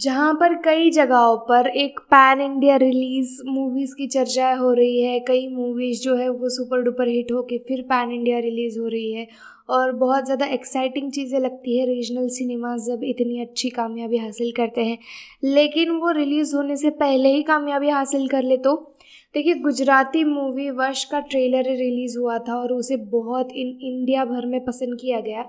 जहाँ पर कई जगहों पर एक पैन इंडिया रिलीज़ मूवीज़ की चर्चाएँ हो रही है कई मूवीज़ जो है वो सुपर डुपर हिट होके फिर पैन इंडिया रिलीज़ हो रही है और बहुत ज़्यादा एक्साइटिंग चीज़ें लगती है रीजनल सिनेमा जब इतनी अच्छी कामयाबी हासिल करते हैं लेकिन वो रिलीज़ होने से पहले ही कामयाबी हासिल कर ले तो देखिए गुजराती मूवी वर्ष का ट्रेलर रिलीज़ हुआ था और उसे बहुत इन इंडिया भर में पसंद किया गया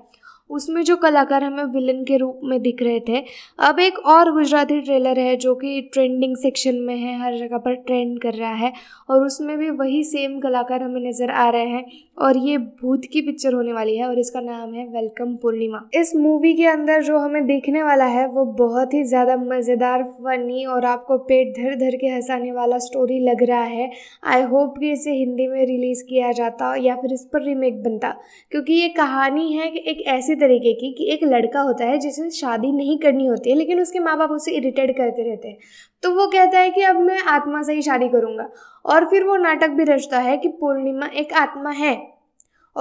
उसमें जो कलाकार हमें विलन के रूप में दिख रहे थे अब एक और गुजराती ट्रेलर है जो कि ट्रेंडिंग सेक्शन में है हर जगह पर ट्रेंड कर रहा है और उसमें भी वही सेम कलाकार हमें नज़र आ रहे हैं और ये भूत की पिक्चर होने वाली है और इसका नाम है वेलकम पूर्णिमा इस मूवी के अंदर जो हमें देखने वाला है वो बहुत ही ज़्यादा मज़ेदार फनी और आपको पेट धर धर के हंसाने वाला स्टोरी लग रहा है आई होप कि इसे हिंदी में रिलीज़ किया जाता या फिर इस पर रीमेक बनता क्योंकि ये कहानी है कि एक ऐसी तरीके की कि एक लड़का होता है जिसे शादी नहीं करनी होती है लेकिन उसके माँ बाप उसे इरिटेट करते रहते हैं तो वो कहता है कि अब मैं आत्मा से ही शादी करूँगा और फिर वो नाटक भी रचता है कि पूर्णिमा एक आत्मा है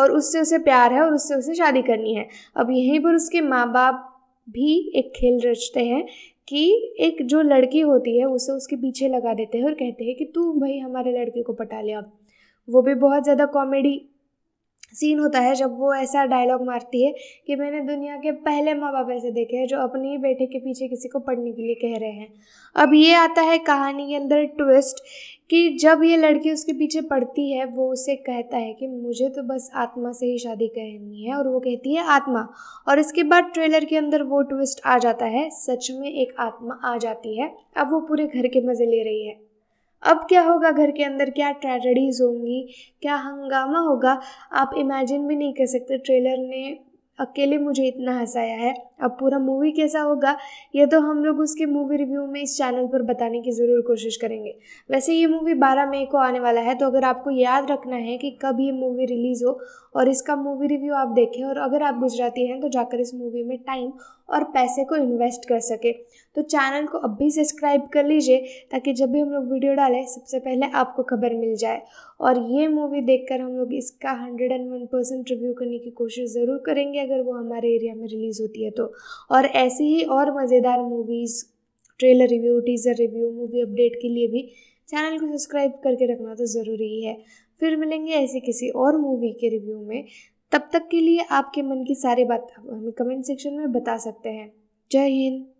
और उससे उसे प्यार है और उससे उसे शादी करनी है अब यहीं पर उसके माँ बाप भी एक खेल रचते हैं कि एक जो लड़की होती है उसे उसके पीछे लगा देते हैं और कहते हैं कि तू भाई हमारे लड़के को पटा ले अब वो भी बहुत ज़्यादा कॉमेडी सीन होता है जब वो ऐसा डायलॉग मारती है कि मैंने दुनिया के पहले माँ बाप ऐसे देखे हैं जो अपने ही बेटे के पीछे किसी को पढ़ने के लिए कह रहे हैं अब ये आता है कहानी के अंदर ट्विस्ट कि जब ये लड़की उसके पीछे पढ़ती है वो उसे कहता है कि मुझे तो बस आत्मा से ही शादी करनी है और वो कहती है आत्मा और इसके बाद ट्रेलर के अंदर वो ट्विस्ट आ जाता है सच में एक आत्मा आ जाती है अब वो पूरे घर के मज़े ले रही है अब क्या होगा घर के अंदर क्या ट्रेजडीज़ होंगी क्या हंगामा होगा आप इमेजिन भी नहीं कर सकते ट्रेलर ने अकेले मुझे इतना हंसाया है अब पूरा मूवी कैसा होगा ये तो हम लोग उसके मूवी रिव्यू में इस चैनल पर बताने की ज़रूर कोशिश करेंगे वैसे ये मूवी 12 मई को आने वाला है तो अगर आपको याद रखना है कि कब ये मूवी रिलीज़ हो और इसका मूवी रिव्यू आप देखें और अगर आप गुजराती हैं तो जाकर इस मूवी में टाइम और पैसे को इन्वेस्ट कर सके तो चैनल को अब भी सब्सक्राइब कर लीजिए ताकि जब भी हम लोग वीडियो डालें सबसे पहले आपको खबर मिल जाए और ये मूवी देखकर हम लोग इसका hundred and one percent review करने की कोशिश ज़रूर करेंगे अगर वो हमारे एरिया में रिलीज़ होती है तो और ऐसी ही और मज़ेदार movies trailer review teaser review movie update के लिए भी चैनल को सब्सक्राइब करके रखना तो ज़रूरी है फिर मिलेंगे ऐसी किसी और मूवी के रिव्यू में तब तक के लिए आपके मन की सारी बात हमें कमेंट सेक्शन में बता सकते हैं जय हिंद